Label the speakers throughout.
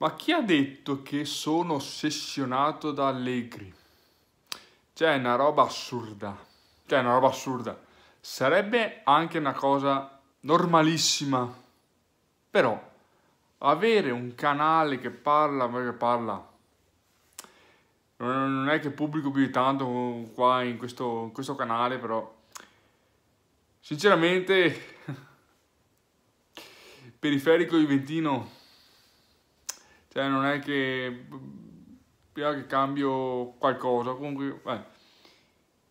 Speaker 1: Ma chi ha detto che sono ossessionato da Allegri? Cioè, è una roba assurda. Cioè, è una roba assurda. Sarebbe anche una cosa normalissima. Però, avere un canale che parla, che parla, non è che pubblico più di tanto qua in questo, in questo canale, però, sinceramente, periferico di Ventino, cioè non è che, che cambio qualcosa, comunque... Eh.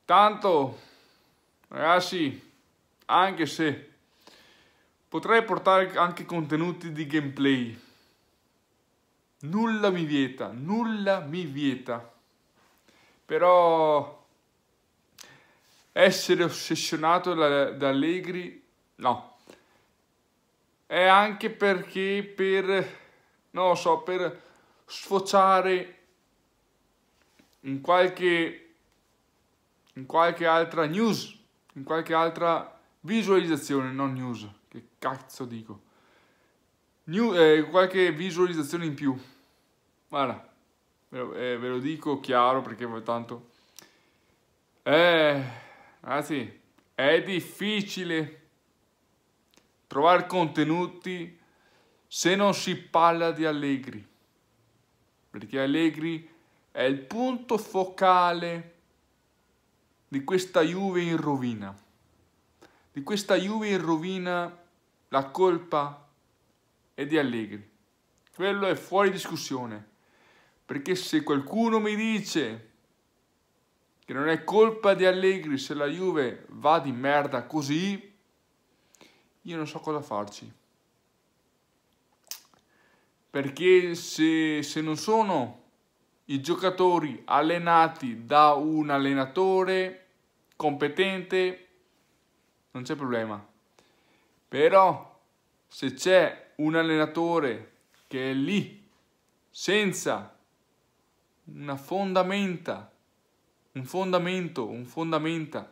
Speaker 1: Tanto, ragazzi, anche se potrei portare anche contenuti di gameplay, nulla mi vieta, nulla mi vieta. Però essere ossessionato da, da Allegri, no. È anche perché per non lo so, per sfociare in qualche, in qualche altra news, in qualche altra visualizzazione, non news, che cazzo dico, New, eh, qualche visualizzazione in più, guarda, eh, ve lo dico chiaro perché tanto, eh, ragazzi, è difficile trovare contenuti se non si parla di Allegri, perché Allegri è il punto focale di questa Juve in rovina. Di questa Juve in rovina la colpa è di Allegri. Quello è fuori discussione. Perché se qualcuno mi dice che non è colpa di Allegri se la Juve va di merda così, io non so cosa farci perché se, se non sono i giocatori allenati da un allenatore competente, non c'è problema. Però se c'è un allenatore che è lì senza una fondamenta, un fondamento, un fondamenta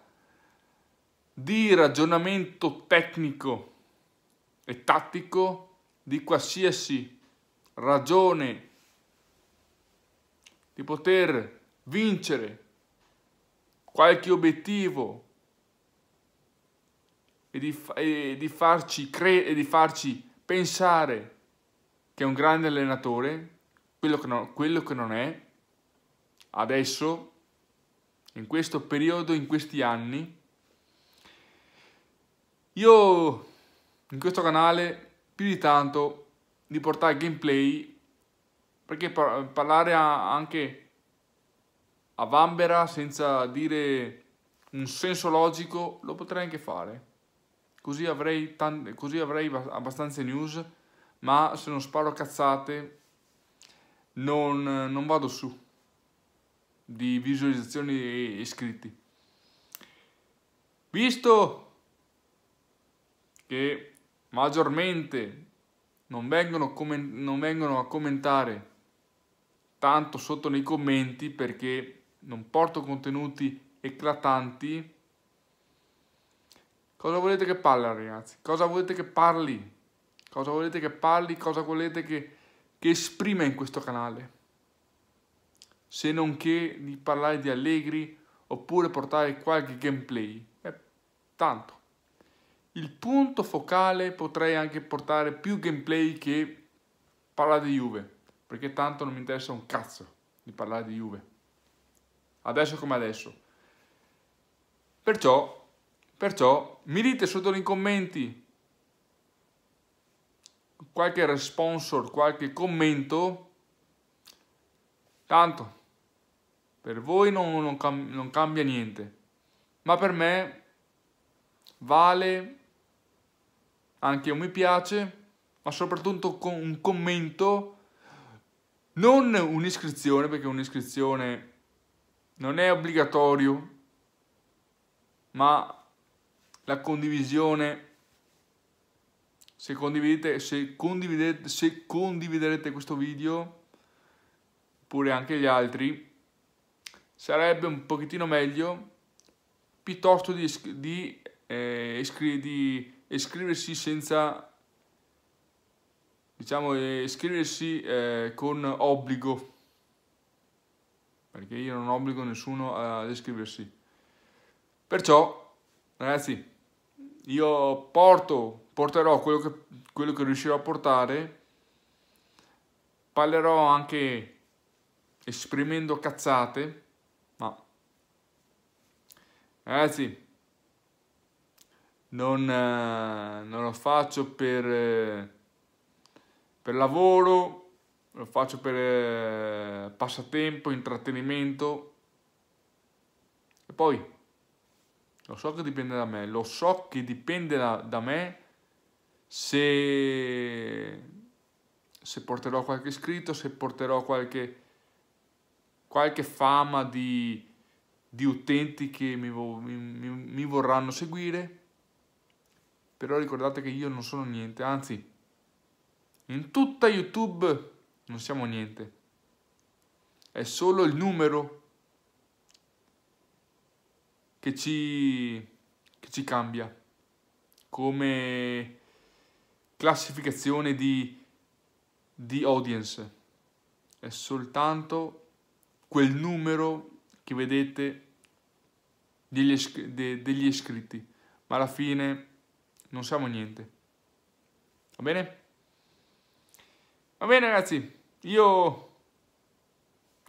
Speaker 1: di ragionamento tecnico e tattico di qualsiasi ragione di poter vincere qualche obiettivo e di, e di farci credere, e di farci pensare che è un grande allenatore, quello che, non, quello che non è, adesso, in questo periodo, in questi anni, io in questo canale più di tanto di portare gameplay perché par parlare a, anche a Vambera senza dire un senso logico lo potrei anche fare così avrei, così avrei abbastanza news ma se non sparo cazzate non, non vado su di visualizzazioni e iscritti visto che maggiormente non vengono, commen- non vengono a commentare tanto sotto nei commenti perché non porto contenuti eclatanti. Cosa volete che parli, ragazzi? Cosa volete che parli? Cosa volete che parli? Cosa volete che, che esprima in questo canale? Se non che di parlare di Allegri oppure portare qualche gameplay. Eh, tanto il punto focale potrei anche portare più gameplay che parlare di Juve, perché tanto non mi interessa un cazzo di parlare di Juve. Adesso come adesso. Perciò, perciò mi dite sotto nei commenti qualche responsor, qualche commento. Tanto, per voi non, non, cam non cambia niente, ma per me vale anche un mi piace, ma soprattutto con un commento, non un'iscrizione, perché un'iscrizione non è obbligatorio, ma la condivisione, se, condividete, se, condividete, se condividerete questo video, oppure anche gli altri, sarebbe un pochettino meglio piuttosto di, di, eh, iscri- di iscriversi senza diciamo iscriversi eh, con obbligo perché io non obbligo nessuno ad iscriversi perciò ragazzi io porto porterò quello che, quello che riuscirò a portare parlerò anche esprimendo cazzate ma ragazzi non, eh, non lo faccio per, eh, per lavoro, lo faccio per eh, passatempo, intrattenimento. E poi, lo so che dipende da me, lo so che dipende da, da me se, se porterò qualche iscritto, se porterò qualche, qualche fama di, di utenti che mi, mi, mi vorranno seguire però ricordate che io non sono niente, anzi, in tutta YouTube non siamo niente. È solo il numero che ci, che ci cambia come classificazione di, di audience. È soltanto quel numero che vedete degli, degli iscritti. Ma alla fine non siamo niente. Va bene? Va bene ragazzi, io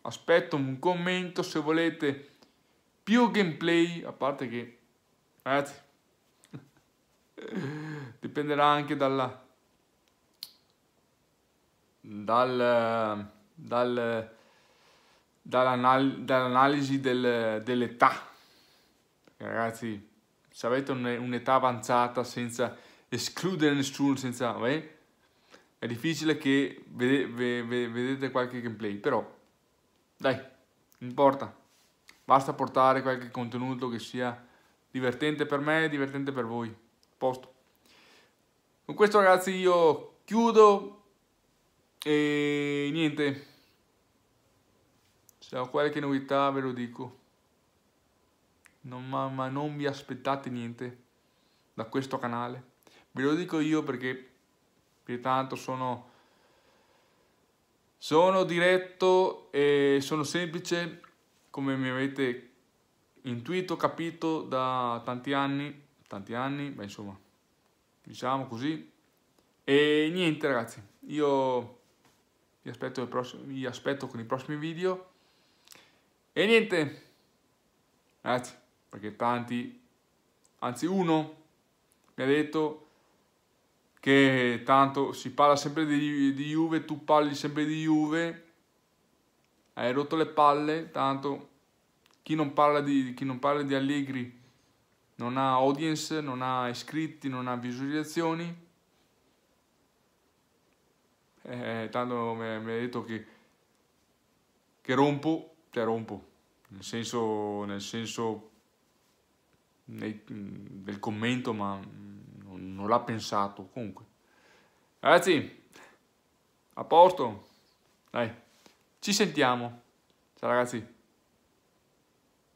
Speaker 1: aspetto un commento se volete più gameplay, a parte che, ragazzi, dipenderà anche dalla... Dal, dal, dall'analisi dall del, dell'età ragazzi se avete un'età avanzata senza escludere nessuno, senza, eh? è difficile che vede, vede, vedete qualche gameplay, però dai, non importa, basta portare qualche contenuto che sia divertente per me e divertente per voi. Posto. Con questo ragazzi io chiudo e niente, se ho qualche novità ve lo dico non, ma non vi aspettate niente da questo canale. Ve lo dico io perché più tanto sono, sono diretto e sono semplice, come mi avete intuito, capito da tanti anni, tanti anni, ma insomma, diciamo così. E niente ragazzi, io vi aspetto, prossimo, vi aspetto con i prossimi video. E niente, ragazzi perché tanti, anzi uno, mi ha detto che tanto si parla sempre di, di Juve, tu parli sempre di Juve, hai rotto le palle, tanto chi non parla di, chi non parla di Allegri non ha audience, non ha iscritti, non ha visualizzazioni. Eh, tanto mi ha detto che, che rompo, cioè rompo, nel senso, nel senso nel, nel commento, ma non, non l'ha pensato. Comunque, ragazzi, a posto, dai, ci sentiamo. Ciao ragazzi.